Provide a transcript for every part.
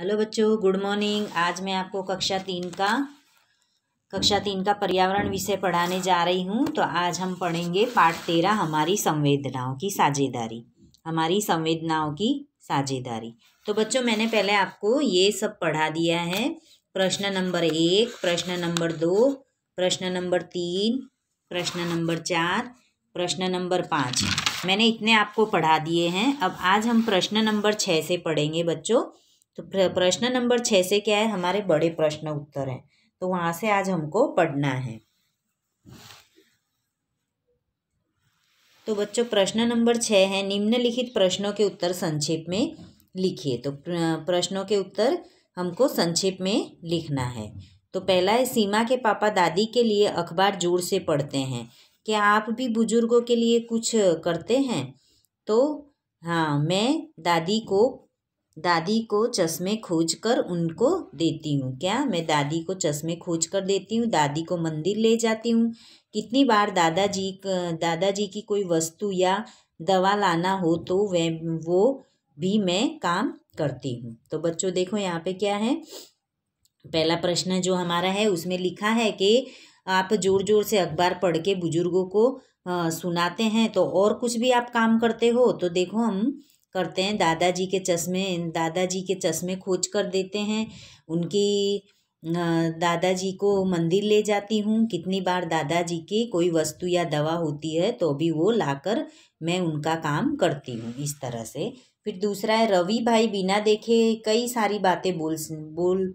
hello बच्चों good morning आज मैं आपको कक्षा तीन का कक्षा तीन का पर्यावरण विषय पढ़ाने जा रही हूँ तो आज हम पढ़ेंगे पाठ तेरह हमारी संवेदनाओं की साझेदारी हमारी संवेदनाओं की साझेदारी तो बच्चों मैंने पहले आपको ये सब पढ़ा दिया है प्रश्न नंबर एक प्रश्न नंबर दो प्रश्न नंबर तीन प्रश्न नंबर चार प्रश्न नंबर पाँच मैंने इतने आपको पढ़ा दिए हैं अब आज हम प्रश्न नंबर छः से पढ़ेंगे बच्चों तो प्रश्न नंबर छः से क्या है हमारे बड़े प्रश्न उत्तर हैं तो वहाँ से आज हमको पढ़ना है तो बच्चों प्रश्न नंबर छः है निम्नलिखित प्रश्नों के उत्तर संक्षेप में लिखिए तो प्रश्नों के उत्तर हमको संक्षेप में लिखना है तो पहला है सीमा के पापा दादी के लिए अखबार जोर से पढ़ते हैं क्या आप भी बुजुर्गों के लिए कुछ करते हैं तो हाँ मैं दादी को दादी को चश्मे खोज कर उनको देती हूँ क्या मैं दादी को चश्मे खोज कर देती हूँ दादी को मंदिर ले जाती हूँ कितनी बार दादाजी दादाजी की कोई वस्तु या दवा लाना हो तो वह वो भी मैं काम करती हूँ तो बच्चों देखो यहाँ पे क्या है पहला प्रश्न जो हमारा है उसमें लिखा है कि आप जोर जोर से अखबार पढ़ के बुजुर्गों को आ, सुनाते हैं तो और कुछ भी आप काम करते हो तो देखो हम करते हैं दादाजी के चश्मे दादाजी के चश्मे खोज कर देते हैं उनकी दादाजी को मंदिर ले जाती हूँ कितनी बार दादाजी की कोई वस्तु या दवा होती है तो भी वो लाकर मैं उनका काम करती हूँ इस तरह से फिर दूसरा है रवि भाई बिना देखे कई सारी बातें बोल बोल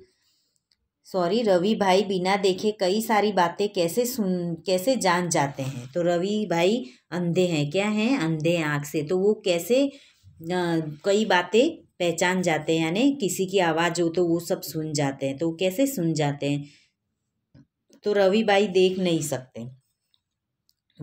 सॉरी रवि भाई बिना देखे कई सारी बातें कैसे सुन कैसे जान जाते हैं तो रवि भाई अंधे हैं क्या हैं अंधे आँख से तो वो कैसे कई बातें पहचान जाते हैं यानी किसी की आवाज़ हो तो वो सब सुन जाते हैं तो कैसे सुन जाते हैं तो रवि बाई देख नहीं सकते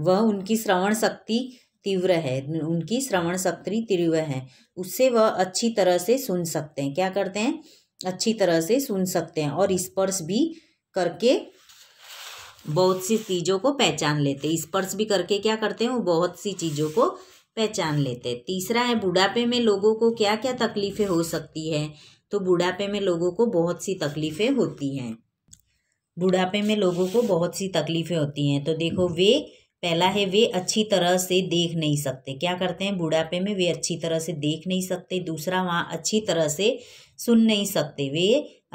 वह उनकी श्रवण शक्ति तीव्र है उनकी श्रवण शक्ति तीव्र है उससे वह अच्छी तरह से सुन सकते हैं क्या करते हैं अच्छी तरह से सुन सकते हैं और स्पर्श भी करके बहुत सी चीज़ों को पहचान लेते हैं स्पर्श भी करके क्या करते हैं वो बहुत सी चीज़ों को पहचान लेते हैं तीसरा है बुढ़ापे में लोगों को क्या क्या तकलीफ़ें हो सकती है तो बुढ़ापे में लोगों को बहुत सी तकलीफ़ें होती हैं बुढ़ापे में लोगों को बहुत सी तकलीफ़ें होती हैं तो देखो वे पहला है वे अच्छी तरह से देख नहीं सकते क्या करते हैं बुढ़ापे में वे अच्छी तरह से देख नहीं सकते दूसरा वहाँ अच्छी तरह से सुन नहीं सकते वे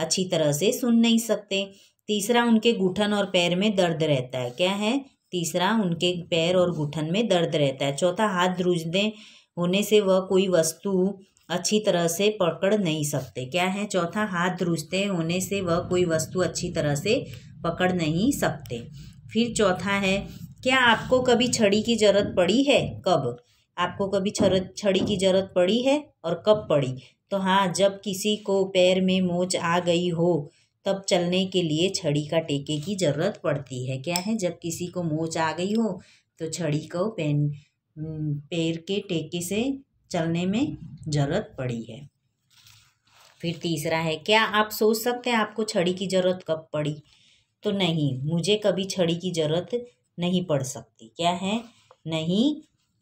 अच्छी तरह से सुन नहीं सकते तीसरा उनके घुटन और पैर में दर्द रहता है क्या है तीसरा उनके पैर और घुटन में दर्द रहता है चौथा हाथ ध्रुजने होने से वह कोई वस्तु अच्छी तरह से पकड़ नहीं सकते क्या है चौथा हाथ ध्रुजते होने से वह कोई वस्तु अच्छी तरह से पकड़ नहीं सकते फिर चौथा है क्या आपको कभी छड़ी की ज़रूरत पड़ी है कब आपको कभी छड़ी की ज़रूरत पड़ी है और कब पड़ी तो हाँ जब किसी को पैर में मोच आ गई हो तब चलने के लिए छड़ी का टेके की ज़रूरत पड़ती है क्या है जब किसी को मोच आ गई हो तो छड़ी को पेन पैर के टेके से चलने में ज़रूरत पड़ी है फिर तीसरा है क्या आप सोच सकते हैं आपको छड़ी की ज़रूरत कब पड़ी तो नहीं मुझे कभी छड़ी की ज़रूरत नहीं पड़ सकती क्या है नहीं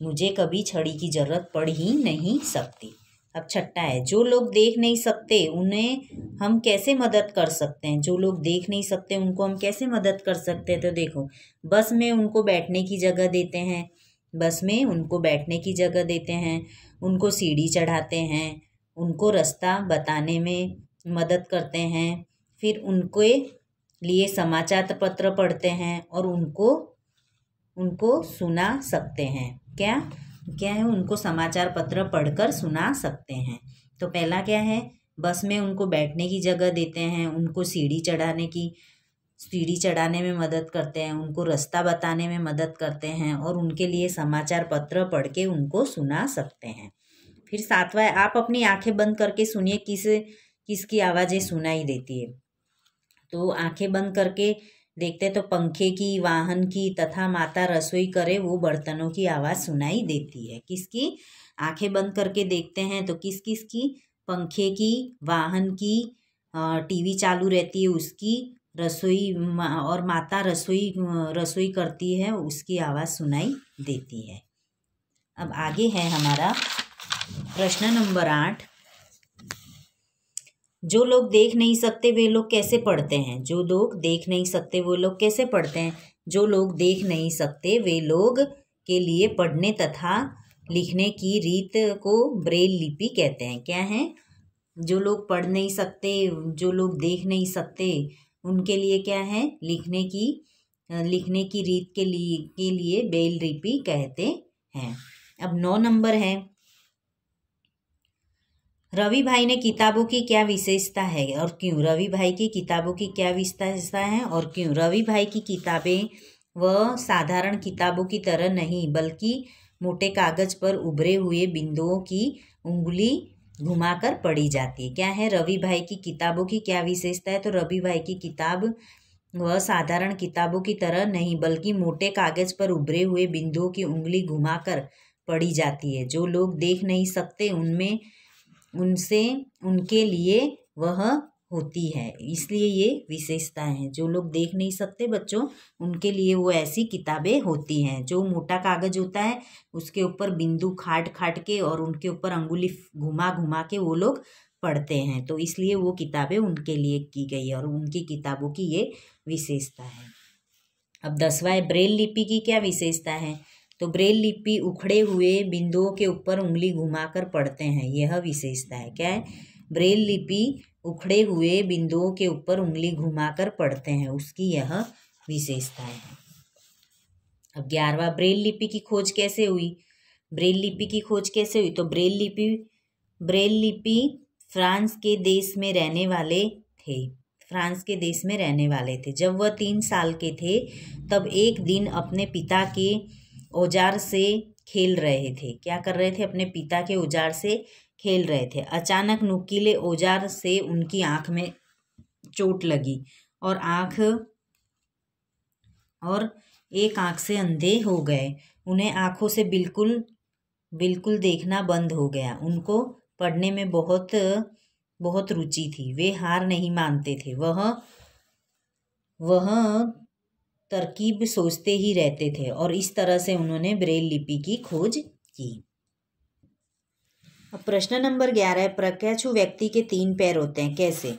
मुझे कभी छड़ी की ज़रूरत पड़ ही नहीं सकती अब छठा है जो लोग देख नहीं सकते उन्हें हम कैसे मदद कर सकते हैं जो लोग देख नहीं सकते उनको हम कैसे मदद कर सकते हैं तो देखो बस में उनको बैठने की जगह देते हैं बस में उनको बैठने की जगह देते हैं उनको सीढ़ी चढ़ाते हैं उनको रास्ता बताने में मदद करते हैं फिर उनके लिए समाचार पत्र पढ़ते हैं और उनको उनको सुना सकते हैं क्या क्या है उनको समाचार पत्र पढ़कर सुना सकते हैं तो पहला क्या है बस में उनको बैठने की जगह देते हैं उनको सीढ़ी चढ़ाने की सीढ़ी चढ़ाने में मदद करते हैं उनको रास्ता बताने में मदद करते हैं और उनके लिए समाचार पत्र पढ़ के उनको सुना सकते हैं फिर सातवा आप अपनी आंखें बंद करके सुनिए किस किसकी आवाज़ें सुनाई देती है तो आंखें बंद करके देखते तो पंखे की वाहन की तथा माता रसोई करे वो बर्तनों की आवाज़ सुनाई देती है किसकी आंखें बंद करके देखते हैं तो किस किस की पंखे की वाहन की टीवी चालू रहती है उसकी रसोई और माता रसोई रसोई करती है उसकी आवाज़ सुनाई देती है अब आगे है हमारा प्रश्न नंबर आठ जो लोग देख नहीं सकते वे लोग कैसे पढ़ते हैं जो लोग देख नहीं सकते वो लोग कैसे पढ़ते हैं जो लोग देख नहीं सकते वे लोग के लिए पढ़ने तथा लिखने की रीत को ब्रेल लिपि कहते हैं क्या है जो लोग पढ़ नहीं सकते जो लोग देख नहीं सकते उनके लिए क्या है लिखने की लिखने की रीत के लिए के लिए ब्रेल लिपि कहते हैं अब नौ नंबर है रवि भाई ने किताबों की क्या विशेषता है और क्यों रवि भाई की किताबों की क्या विशेषता है और क्यों रवि भाई की किताबें वह साधारण किताबों की तरह नहीं बल्कि मोटे कागज पर उभरे हुए बिंदुओं की उंगली घुमाकर पढ़ी जाती है क्या है रवि भाई की किताबों की क्या विशेषता है तो रवि भाई की किताब वह साधारण किताबों की तरह नहीं बल्कि मोटे कागज पर उभरे हुए बिंदुओं की उंगली घुमाकर पढ़ी जाती है जो लोग देख नहीं सकते उनमें उनसे उनके लिए वह होती है इसलिए ये विशेषताएं हैं जो लोग देख नहीं सकते बच्चों उनके लिए वो ऐसी किताबें होती हैं जो मोटा कागज़ होता है उसके ऊपर बिंदु खाट खाट के और उनके ऊपर अंगुली घुमा घुमा के वो लोग पढ़ते हैं तो इसलिए वो किताबें उनके लिए की गई और उनकी किताबों की ये विशेषता है अब दसवा है ब्रेल लिपि की क्या विशेषता है तो ब्रेल लिपि उखड़े हुए बिंदुओं के ऊपर उंगली घुमाकर पढ़ते हैं यह विशेषता है क्या है ब्रेल लिपि उखड़े हुए बिंदुओं के ऊपर उंगली घुमाकर पढ़ते हैं उसकी यह विशेषता है अब ग्यारहवा ब्रेल लिपि की खोज कैसे हुई ब्रेल लिपि की खोज कैसे हुई तो ब्रेल लिपि ब्रेल लिपि फ्रांस के देश में रहने वाले थे फ्रांस के देश में रहने वाले थे जब वह तीन साल के थे तब एक दिन अपने पिता के औजार से खेल रहे थे क्या कर रहे थे अपने पिता के औजार से खेल रहे थे अचानक नुकीले औजार से उनकी आंख में चोट लगी और आंख और एक आंख से अंधे हो गए उन्हें आंखों से बिल्कुल बिल्कुल देखना बंद हो गया उनको पढ़ने में बहुत बहुत रुचि थी वे हार नहीं मानते थे वह वह तरकीब सोचते ही रहते थे और इस तरह से उन्होंने ब्रेल लिपि की खोज की अब प्रश्न नंबर ग्यारह प्रख्याचु व्यक्ति के तीन पैर होते हैं कैसे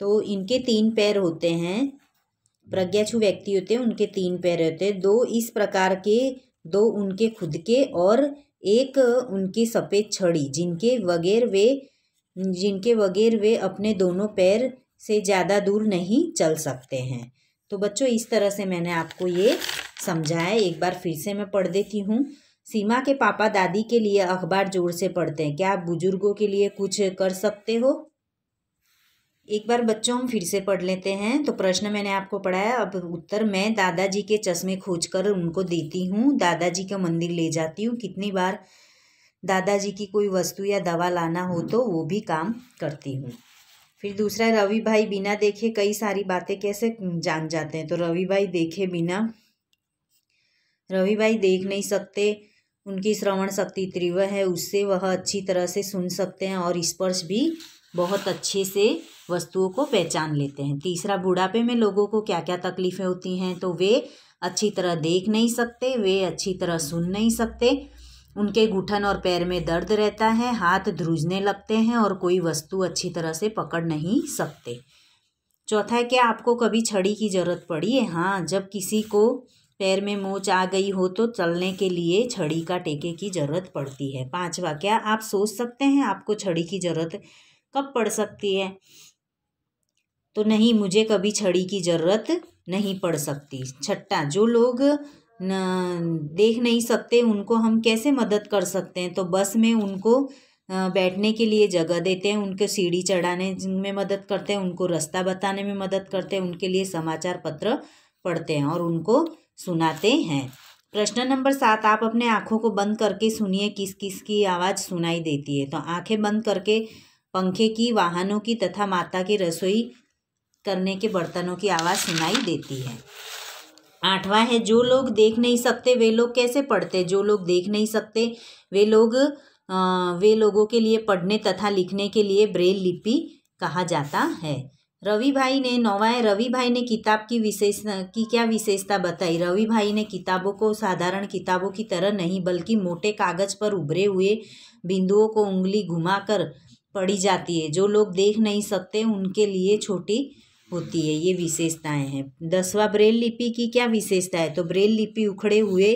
तो इनके तीन पैर होते हैं प्रज्ञाचु व्यक्ति होते हैं उनके तीन पैर होते हैं दो इस प्रकार के दो उनके खुद के और एक उनकी सफ़ेद छड़ी जिनके वगैरह वे जिनके वगैरह वे अपने दोनों पैर से ज़्यादा दूर नहीं चल सकते हैं तो बच्चों इस तरह से मैंने आपको ये समझाया एक बार फिर से मैं पढ़ देती हूँ सीमा के पापा दादी के लिए अखबार जोर से पढ़ते हैं क्या आप बुजुर्गों के लिए कुछ कर सकते हो एक बार बच्चों हम फिर से पढ़ लेते हैं तो प्रश्न मैंने आपको पढ़ाया अब उत्तर मैं दादाजी के चश्मे खोज कर उनको देती हूँ दादाजी का मंदिर ले जाती हूँ कितनी बार दादाजी की कोई वस्तु या दवा लाना हो तो वो भी काम करती हूँ फिर दूसरा रवि भाई बिना देखे कई सारी बातें कैसे जान जाते हैं तो रवि भाई देखे बिना रवि भाई देख नहीं सकते उनकी श्रवण शक्ति तीव्र है उससे वह अच्छी तरह से सुन सकते हैं और स्पर्श भी बहुत अच्छे से वस्तुओं को पहचान लेते हैं तीसरा बुढ़ापे में लोगों को क्या क्या तकलीफ़ें होती हैं तो वे अच्छी तरह देख नहीं सकते वे अच्छी तरह सुन नहीं सकते उनके घुटन और पैर में दर्द रहता है हाथ ध्रुजने लगते हैं और कोई वस्तु अच्छी तरह से पकड़ नहीं सकते चौथा है क्या आपको कभी छड़ी की ज़रूरत पड़ी है हाँ जब किसी को पैर में मोच आ गई हो तो चलने के लिए छड़ी का टेके की ज़रूरत पड़ती है पांचवा क्या आप सोच सकते हैं आपको छड़ी की ज़रूरत कब पड़ सकती है तो नहीं मुझे कभी छड़ी की ज़रूरत नहीं पड़ सकती छठा जो लोग देख नहीं सकते उनको हम कैसे मदद कर सकते हैं तो बस में उनको बैठने के लिए जगह देते हैं उनके सीढ़ी चढ़ाने में मदद करते हैं उनको रास्ता बताने में मदद करते हैं उनके लिए समाचार पत्र पढ़ते हैं और उनको सुनाते हैं प्रश्न नंबर सात आप अपने आँखों को बंद करके सुनिए किस किस की आवाज़ सुनाई देती है तो आँखें बंद करके पंखे की वाहनों की तथा माता की रसोई करने के बर्तनों की आवाज़ सुनाई देती है आठवां है जो लोग देख नहीं सकते वे लोग कैसे पढ़ते जो लोग देख नहीं सकते वे लोग वे लोगों के लिए पढ़ने तथा लिखने के लिए ब्रेल लिपि कहा जाता है रवि भाई ने नौवा है रवि भाई ने किताब की विशेष की क्या विशेषता बताई रवि भाई ने किताबों को साधारण किताबों की तरह नहीं बल्कि मोटे कागज पर उभरे हुए बिंदुओं को उंगली घुमाकर पढ़ी जाती है जो लोग देख नहीं सकते उनके लिए छोटी होती है ये विशेषताएं हैं दसवा ब्रेल लिपि की क्या विशेषता है तो ब्रेल लिपि उखड़े हुए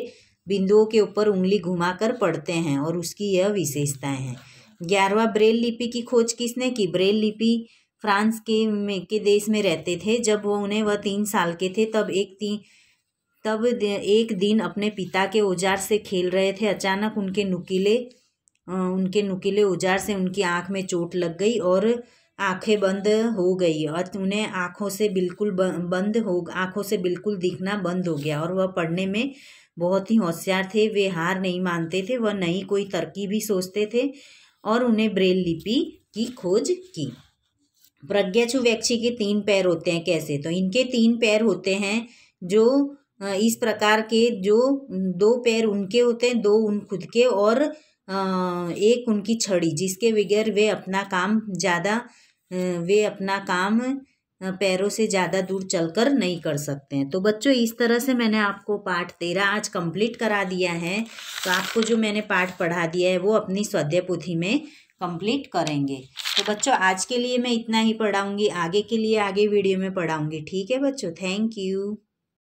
बिंदुओं के ऊपर उंगली घुमाकर पढ़ते हैं और उसकी यह विशेषताएं हैं ग्यारहवा ब्रेल लिपि की खोज किसने की ब्रेल लिपि फ्रांस के में, के देश में रहते थे जब वो उन्हें वह तीन साल के थे तब एक तीन तब एक दिन अपने पिता के औजार से खेल रहे थे अचानक उनके नुकीले उनके नुकीले औजार से उनकी आँख में चोट लग गई और आंखें बंद हो गई और उन्हें आँखों से बिल्कुल बंद हो आँखों से बिल्कुल दिखना बंद हो गया और वह पढ़ने में बहुत ही होशियार थे वे हार नहीं मानते थे वह नई कोई तरकी भी सोचते थे और उन्हें ब्रेल लिपि की खोज की प्रज्ञाचु व्यक्ति के तीन पैर होते हैं कैसे तो इनके तीन पैर होते हैं जो इस प्रकार के जो दो पैर उनके होते हैं दो उन खुद के और एक उनकी छड़ी जिसके बगैर वे अपना काम ज़्यादा वे अपना काम पैरों से ज़्यादा दूर चलकर नहीं कर सकते हैं तो बच्चों इस तरह से मैंने आपको पाठ तेरह आज कंप्लीट करा दिया है तो आपको जो मैंने पाठ पढ़ा दिया है वो अपनी स्वाध्याय पोथी में कंप्लीट करेंगे तो बच्चों आज के लिए मैं इतना ही पढ़ाऊँगी आगे के लिए आगे वीडियो में पढ़ाऊँगी ठीक है बच्चों थैंक यू